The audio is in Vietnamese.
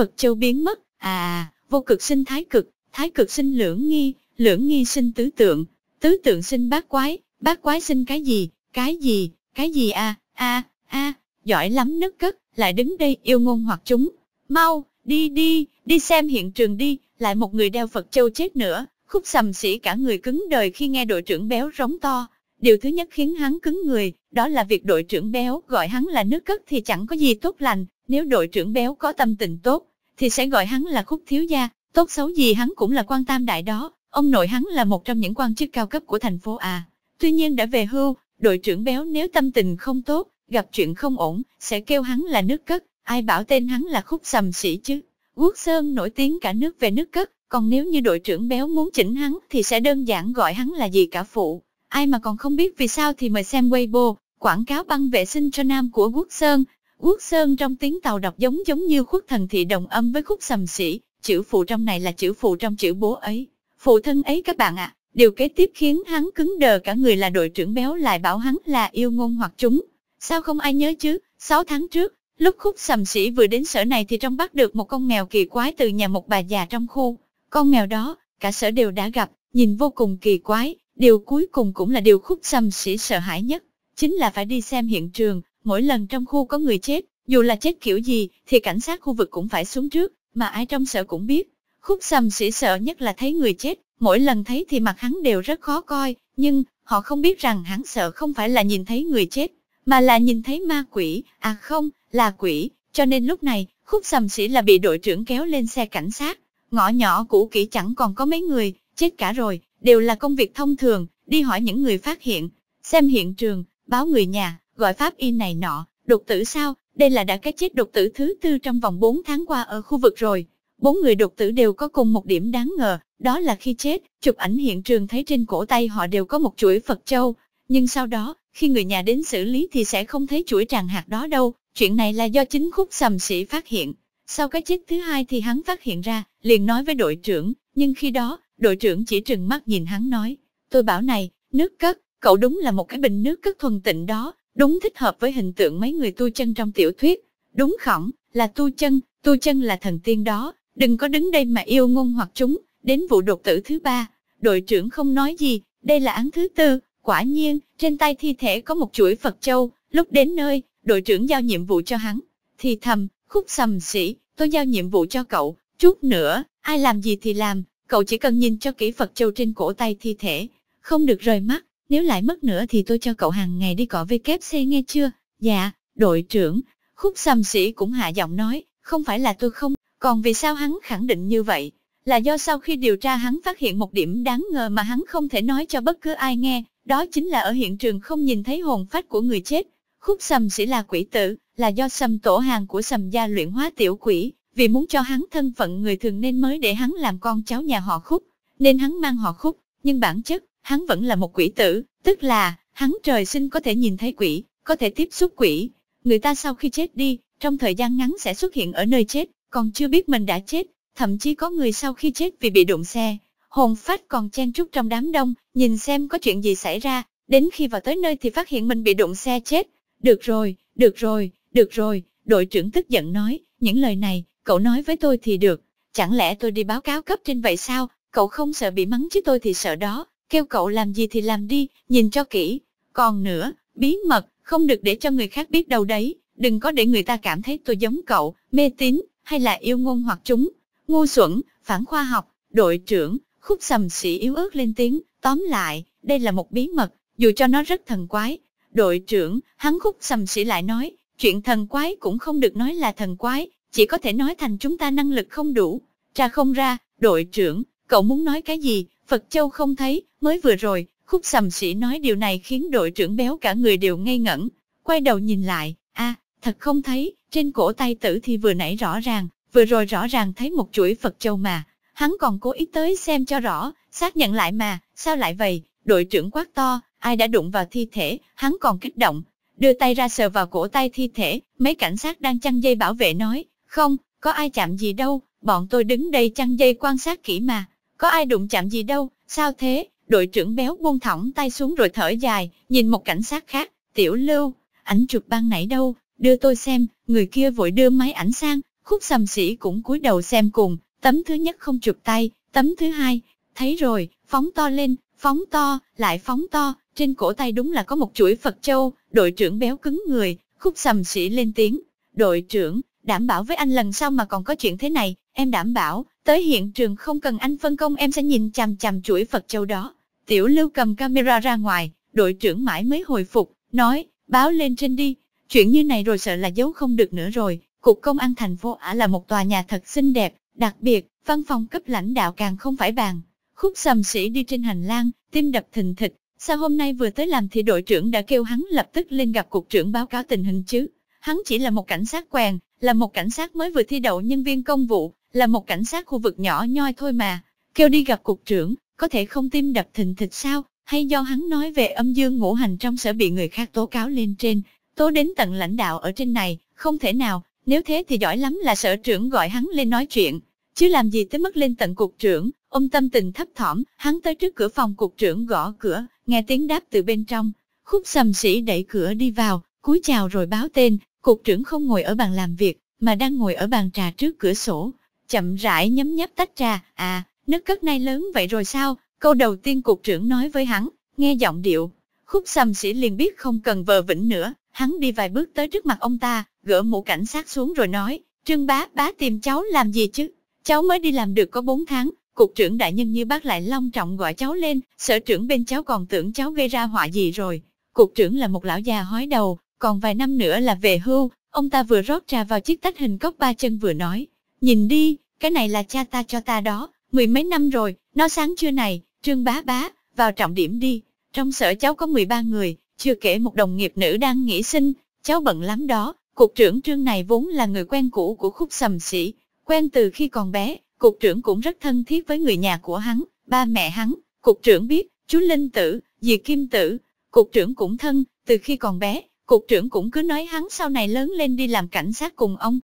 Phật Châu biến mất, à, vô cực sinh thái cực, thái cực sinh lưỡng nghi, lưỡng nghi sinh tứ tượng, tứ tượng sinh bát quái, bát quái sinh cái gì, cái gì, cái gì à, à, à, giỏi lắm nứt cất, lại đứng đây yêu ngôn hoặc chúng, mau, đi đi, đi xem hiện trường đi, lại một người đeo Phật Châu chết nữa, khúc sầm sĩ cả người cứng đời khi nghe đội trưởng béo rống to. Điều thứ nhất khiến hắn cứng người, đó là việc đội trưởng béo gọi hắn là nước cất thì chẳng có gì tốt lành, nếu đội trưởng béo có tâm tình tốt, thì sẽ gọi hắn là khúc thiếu gia, tốt xấu gì hắn cũng là quan tam đại đó, ông nội hắn là một trong những quan chức cao cấp của thành phố à. Tuy nhiên đã về hưu, đội trưởng béo nếu tâm tình không tốt, gặp chuyện không ổn, sẽ kêu hắn là nước cất, ai bảo tên hắn là khúc sầm sĩ chứ. Quốc Sơn nổi tiếng cả nước về nước cất, còn nếu như đội trưởng béo muốn chỉnh hắn thì sẽ đơn giản gọi hắn là gì cả phụ. Ai mà còn không biết vì sao thì mời xem Weibo, quảng cáo băng vệ sinh cho nam của Quốc Sơn, Quốc Sơn trong tiếng tàu đọc giống giống như khuất thần thị đồng âm với khúc sầm sĩ, chữ phụ trong này là chữ phụ trong chữ bố ấy. Phụ thân ấy các bạn ạ, à, điều kế tiếp khiến hắn cứng đờ cả người là đội trưởng béo lại bảo hắn là yêu ngôn hoặc chúng. Sao không ai nhớ chứ, 6 tháng trước, lúc khúc sầm sĩ vừa đến sở này thì trong bắt được một con mèo kỳ quái từ nhà một bà già trong khu. Con mèo đó, cả sở đều đã gặp, nhìn vô cùng kỳ quái, điều cuối cùng cũng là điều khúc sầm sĩ sợ hãi nhất, chính là phải đi xem hiện trường, Mỗi lần trong khu có người chết, dù là chết kiểu gì, thì cảnh sát khu vực cũng phải xuống trước, mà ai trong sở cũng biết. Khúc sầm sĩ sợ nhất là thấy người chết, mỗi lần thấy thì mặt hắn đều rất khó coi, nhưng họ không biết rằng hắn sợ không phải là nhìn thấy người chết, mà là nhìn thấy ma quỷ, à không, là quỷ, cho nên lúc này, khúc sầm sĩ là bị đội trưởng kéo lên xe cảnh sát. Ngõ nhỏ cũ kỹ chẳng còn có mấy người, chết cả rồi, đều là công việc thông thường, đi hỏi những người phát hiện, xem hiện trường, báo người nhà, gọi pháp y này nọ, đột tử sao, đây là đã cái chết đột tử thứ tư trong vòng 4 tháng qua ở khu vực rồi. Bốn người đột tử đều có cùng một điểm đáng ngờ, đó là khi chết, chụp ảnh hiện trường thấy trên cổ tay họ đều có một chuỗi Phật Châu. Nhưng sau đó, khi người nhà đến xử lý thì sẽ không thấy chuỗi tràng hạt đó đâu, chuyện này là do chính khúc sầm sĩ phát hiện. Sau cái chết thứ hai thì hắn phát hiện ra, liền nói với đội trưởng, nhưng khi đó, đội trưởng chỉ trừng mắt nhìn hắn nói, tôi bảo này, nước cất, cậu đúng là một cái bình nước cất thuần tịnh đó, Đúng thích hợp với hình tượng mấy người tu chân trong tiểu thuyết, đúng khỏng, là tu chân, tu chân là thần tiên đó, đừng có đứng đây mà yêu ngôn hoặc chúng, đến vụ đột tử thứ ba, đội trưởng không nói gì, đây là án thứ tư, quả nhiên, trên tay thi thể có một chuỗi Phật Châu, lúc đến nơi, đội trưởng giao nhiệm vụ cho hắn, thì thầm, khúc sầm sĩ, tôi giao nhiệm vụ cho cậu, chút nữa, ai làm gì thì làm, cậu chỉ cần nhìn cho kỹ Phật Châu trên cổ tay thi thể, không được rời mắt, nếu lại mất nữa thì tôi cho cậu hàng ngày đi cọ WC nghe chưa? Dạ, đội trưởng, khúc xăm sĩ cũng hạ giọng nói, không phải là tôi không, còn vì sao hắn khẳng định như vậy? Là do sau khi điều tra hắn phát hiện một điểm đáng ngờ mà hắn không thể nói cho bất cứ ai nghe, đó chính là ở hiện trường không nhìn thấy hồn phách của người chết. Khúc xăm sĩ là quỷ tử, là do xăm tổ hàng của xầm gia luyện hóa tiểu quỷ, vì muốn cho hắn thân phận người thường nên mới để hắn làm con cháu nhà họ khúc, nên hắn mang họ khúc, nhưng bản chất, Hắn vẫn là một quỷ tử, tức là, hắn trời sinh có thể nhìn thấy quỷ, có thể tiếp xúc quỷ. Người ta sau khi chết đi, trong thời gian ngắn sẽ xuất hiện ở nơi chết, còn chưa biết mình đã chết, thậm chí có người sau khi chết vì bị đụng xe. Hồn phách còn chen trúc trong đám đông, nhìn xem có chuyện gì xảy ra, đến khi vào tới nơi thì phát hiện mình bị đụng xe chết. Được rồi, được rồi, được rồi, đội trưởng tức giận nói, những lời này, cậu nói với tôi thì được, chẳng lẽ tôi đi báo cáo cấp trên vậy sao, cậu không sợ bị mắng chứ tôi thì sợ đó, kêu cậu làm gì thì làm đi, nhìn cho kỹ. Còn nữa, bí mật, không được để cho người khác biết đâu đấy, đừng có để người ta cảm thấy tôi giống cậu, mê tín, hay là yêu ngôn hoặc chúng. Ngu xuẩn, phản khoa học, đội trưởng, khúc sầm sĩ yếu ớt lên tiếng, tóm lại, đây là một bí mật, dù cho nó rất thần quái. Đội trưởng, hắn khúc sầm sĩ lại nói, chuyện thần quái cũng không được nói là thần quái, chỉ có thể nói thành chúng ta năng lực không đủ. Trà không ra, đội trưởng, cậu muốn nói cái gì, Phật Châu không thấy, Mới vừa rồi, khúc sầm sĩ nói điều này khiến đội trưởng béo cả người đều ngây ngẩn, quay đầu nhìn lại, a thật không thấy, trên cổ tay tử thì vừa nãy rõ ràng, vừa rồi rõ ràng thấy một chuỗi Phật Châu mà, hắn còn cố ý tới xem cho rõ, xác nhận lại mà, sao lại vậy, đội trưởng quát to, ai đã đụng vào thi thể, hắn còn kích động, đưa tay ra sờ vào cổ tay thi thể, mấy cảnh sát đang chăn dây bảo vệ nói, không, có ai chạm gì đâu, bọn tôi đứng đây chăn dây quan sát kỹ mà, có ai đụng chạm gì đâu, sao thế, Đội trưởng béo buông thõng tay xuống rồi thở dài, nhìn một cảnh sát khác, tiểu lưu, ảnh chụp ban nãy đâu, đưa tôi xem, người kia vội đưa máy ảnh sang, khúc sầm sĩ cũng cúi đầu xem cùng, tấm thứ nhất không chụp tay, tấm thứ hai, thấy rồi, phóng to lên, phóng to, lại phóng to, trên cổ tay đúng là có một chuỗi Phật Châu, đội trưởng béo cứng người, khúc sầm sĩ lên tiếng, đội trưởng, đảm bảo với anh lần sau mà còn có chuyện thế này, em đảm bảo, tới hiện trường không cần anh phân công em sẽ nhìn chằm chằm chuỗi Phật Châu đó. Tiểu Lưu cầm camera ra ngoài, đội trưởng mãi mới hồi phục, nói, báo lên trên đi, chuyện như này rồi sợ là giấu không được nữa rồi. Cục công an thành phố Ả là một tòa nhà thật xinh đẹp, đặc biệt, văn phòng cấp lãnh đạo càng không phải bàn. Khúc sầm sĩ đi trên hành lang, tim đập thình thịch, sao hôm nay vừa tới làm thì đội trưởng đã kêu hắn lập tức lên gặp cục trưởng báo cáo tình hình chứ. Hắn chỉ là một cảnh sát quèn, là một cảnh sát mới vừa thi đậu nhân viên công vụ, là một cảnh sát khu vực nhỏ nhoi thôi mà. Kêu đi gặp cục trưởng, có thể không tim đập thình thịch sao, hay do hắn nói về âm dương ngũ hành trong sở bị người khác tố cáo lên trên, tố đến tận lãnh đạo ở trên này, không thể nào, nếu thế thì giỏi lắm là sở trưởng gọi hắn lên nói chuyện, chứ làm gì tới mức lên tận cục trưởng, ông tâm tình thấp thỏm, hắn tới trước cửa phòng cục trưởng gõ cửa, nghe tiếng đáp từ bên trong, khúc sầm sĩ đẩy cửa đi vào, cúi chào rồi báo tên, cục trưởng không ngồi ở bàn làm việc, mà đang ngồi ở bàn trà trước cửa sổ, chậm rãi nhấm nháp tách trà, à, nước cất nay lớn vậy rồi sao, câu đầu tiên cục trưởng nói với hắn, nghe giọng điệu. Khúc sầm sĩ liền biết không cần vờ vĩnh nữa, hắn đi vài bước tới trước mặt ông ta, gỡ mũ cảnh sát xuống rồi nói, Trương bá, bá tìm cháu làm gì chứ? Cháu mới đi làm được có 4 tháng, cục trưởng đại nhân như bác lại long trọng gọi cháu lên, sở trưởng bên cháu còn tưởng cháu gây ra họa gì rồi. Cục trưởng là một lão già hói đầu, còn vài năm nữa là về hưu, ông ta vừa rót trà vào chiếc tách hình cốc ba chân vừa nói, nhìn đi, cái này là cha ta cho ta đó, Mười mấy năm rồi, nó sáng chưa này, Trương Bá Bá, vào trọng điểm đi. Trong sở cháu có 13 người, chưa kể một đồng nghiệp nữ đang nghỉ sinh, cháu bận lắm đó. Cục trưởng Trương này vốn là người quen cũ của khúc sầm sĩ, quen từ khi còn bé, cục trưởng cũng rất thân thiết với người nhà của hắn, ba mẹ hắn, cục trưởng biết, chú Linh Tử, dì Kim Tử, cục trưởng cũng thân, từ khi còn bé, cục trưởng cũng cứ nói hắn sau này lớn lên đi làm cảnh sát cùng ông,